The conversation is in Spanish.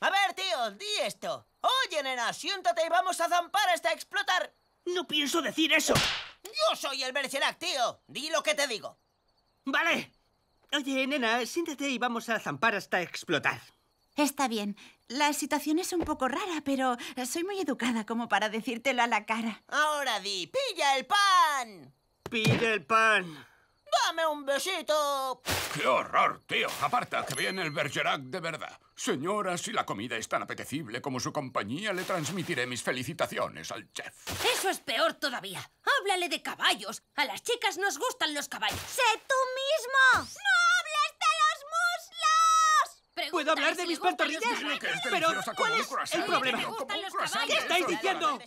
A ver, tío, di esto. Oye, nena, siéntate y vamos a zampar hasta explotar. No pienso decir eso. Yo soy el Bergerac, tío. Di lo que te digo. Vale. Oye, nena, siéntate y vamos a zampar hasta explotar. Está bien. La situación es un poco rara, pero soy muy educada como para decírtelo a la cara. Ahora di, pilla el pan. Pilla el pan. ¡Dame un besito! ¡Qué horror, tío! Aparta, que viene el Bergerac de verdad. Señora, si la comida es tan apetecible como su compañía, le transmitiré mis felicitaciones al chef. Eso es peor todavía. Háblale de caballos. A las chicas nos gustan los caballos. ¡Sé tú mismo! ¡No hables de los muslos! ¿Puedo hablar de mis pantorrillas? Pero, ¿cuál es el problema? ¿Qué estáis diciendo?